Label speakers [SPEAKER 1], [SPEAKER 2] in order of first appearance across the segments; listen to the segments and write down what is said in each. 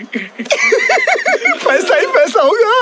[SPEAKER 1] पैसा ही पैसा होगा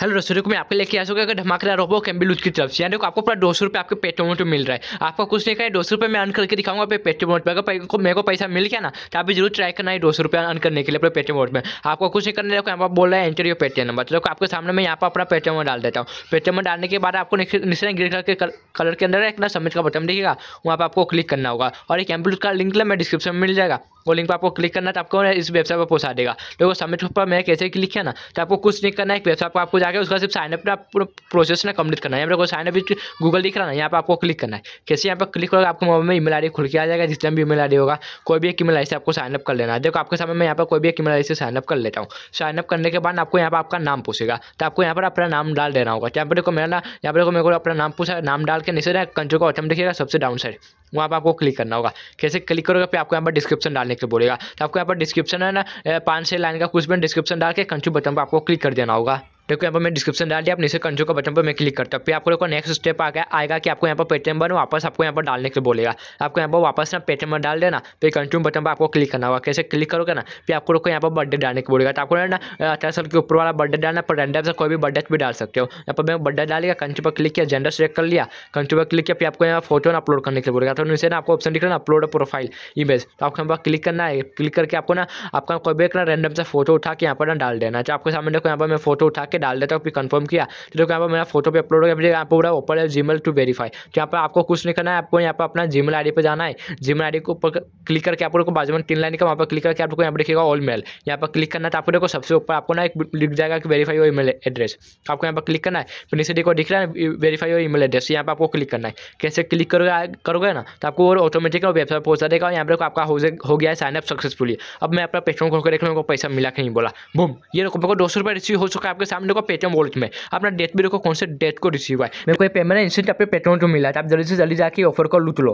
[SPEAKER 1] हेलो दोस्तों को मैं आपके लेके आ चुका अगर धमाकेदार रोबो कैम्बिल उसकी तरफ से यानी आपको पूरा दो सौ रुपये आपके पेट्रोल मोट मिल रहा है आपको कुछ नहीं कहा दो सौ रुपये मैं अन करके दिखाऊंगा आप पेट्रोल मोट पर अगर मेरे को पैसा मिल गया ना तो आप भी जरूर ट्राई करना है दो सौ रुपये अन करने के लिए अपने पेट्रोल मोट में आपको कुछ नहीं करना देखो यहाँ पर बोल रहा है एंटर योर पेटीएम नंबर तो आपके सामने मैं यहाँ पर अपना पेट्रोल मोट डाल देता हूँ पेट्रोल मोट डालने के बाद आपको निश्चय ग्रीन कलर के कलर के अंदर एक ना समझ का बटन दिखेगा वहाँ पर आपको क्लिक करना होगा और एक कैम्बिल का लिंक मैं डिस्क्रिप्शन में मिल जाएगा वो लिंक पर आपको क्लिक करना है तो आपको इस वेबसाइट पर पहुंचा देगा वो सबमिट पर मैं कैसे क्लिक किया ना तो आपको कुछ नहीं करना है एक वेबसाइट पर आपको जाकर उसका सिर्फ साइनअप ना पूरा प्रोसेस ना कंप्लीट करना है यहाँ पर साइनअप गूगल दिख रहा है यहाँ पर आपको क्लिक करना है कैसे यहाँ पर क्लिक करोगे आपको मोबाइल में ई मेल खुल के आ जाएगा जितना भी ई मेल होगा कोई भी एक ईमेल आई से आपको साइनअप कर लेना है देखो आपके सामने मैं यहाँ पर कोई भी एक ईमेल आई से साइनअप कर लेता हूँ साइनअप करने के बाद आपको यहाँ पर आपका नाम पूछेगा तो आपको यहाँ पर अपना नाम डाल देना होगा तो यहाँ पर देखो मेरा ना यहाँ पर देखो मेरे को अपना नाम पूछा नाम डाल के नीचे ना का ऑटम दिखेगा सबसे डाउन साइड वहाँ पर आपको क्लिक करना होगा कैसे क्लिक करोगे फिर आपको यहाँ पर डिस्क्रिप्शन डालने के लिए बोलेगा तो आपको यहाँ पर डिस्क्रिप्शन है ना पाँच छः लाइन का कुछ भी डिस्क्रिप्शन डाल के कंट्री बटन पर आपको क्लिक कर देना होगा देखो यहाँ पर मैं डिस्क्रिप्शन डाल दिया आप नीचे कंजू का बटन पर मैं क्लिक करता हूँ फिर आप लोग को नेक्स्ट स्टेप आ गया आएगा कि आपको यहाँ पर पेटीएम बन वापस आपको यहाँ पर डालने के लिए बोलेगा आपको यहाँ पर वापस ना पेटीएम में डाल देना फिर कंज्यूम बटन पर आपको क्लिक करना होगा कैसे क्लिक करोगे ना फिर आपको लोग को यहाँ पर बर्थडे डालने के बोलेगा तो आपको ना अठारह साल के ऊपर वाला बर्थडे डालना पर रेंडर से कोई भी बर्थडे भी डाल सकते हो यहाँ पर मैं बर्थडे डालेगा कंचू पर क्लिक किया जेंडर सेलेक्ट कर लिया कंचू पर क्लिक किया फिर आपको यहाँ फोटो ना अपलोड करने के लिए बोलेगा तो नीचे ना आपको ऑप्शन दिख रहा है अपलोड प्रोफाइल इमेज तो आपको यहाँ पर क्लिक करना है क्लिक करके आपको ना आपका कोई भी एक ना रैंडम से फोटो उठा के यहाँ पर ना डाल देना तो आपके सामने देखो यहाँ पर मैं फोटो उठा के डाल देता हूँ फिर कंफर्म किया तो देखो यहाँ पर मेरा फोटो भी अपलोड हो गया यहाँ पर पूरा ओपन है जीमेल टू वेरीफाई तो यहाँ पर आपको कुछ नहीं करना है आपको यहाँ पर अपना जीमेल आई पर जाना है जीमेल आई डी को ऊपर क्लिक करके आप आपको बाजू में तीन लाइन का वहाँ पर क्लिक करके आपको यहाँ पर देखिएगा ऑल मेल यहाँ पर क्लिक करना है तो आपको देखो सबसे ऊपर आपको ना एक लिख जाएगा कि वेरीफाई योर ईमेल एड्रेस आपको यहाँ पर क्लिक करना है फिर नीचे देखो दिख रहा है वेरीफाई योर ईमेल एड्रेस यहाँ पर आपको क्लिक करना है कैसे क्लिक करोगे करोगे ना तो आपको और ऑटोमेटिक वेबसाइट पहुंचा देगा और यहाँ पर आपका हो गया है साइनअप सक्सेसफुली अब मैं अपना पेट्रोल खोल कर देख लूँगा पैसा मिला कि नहीं बोला बुम ये मेरे को दो सौ रुपये रिसीव हो चुका है आपके सामने अपने को पेटीएम वॉलेट में अपना डेट भी देखो कौन से डेट को रिसीव है मेरे को ये पेमेंट इंस्टेंट आपके पेटीएम को मिला है तो आप जल्दी से जल्दी जाके ऑफर को लूट लो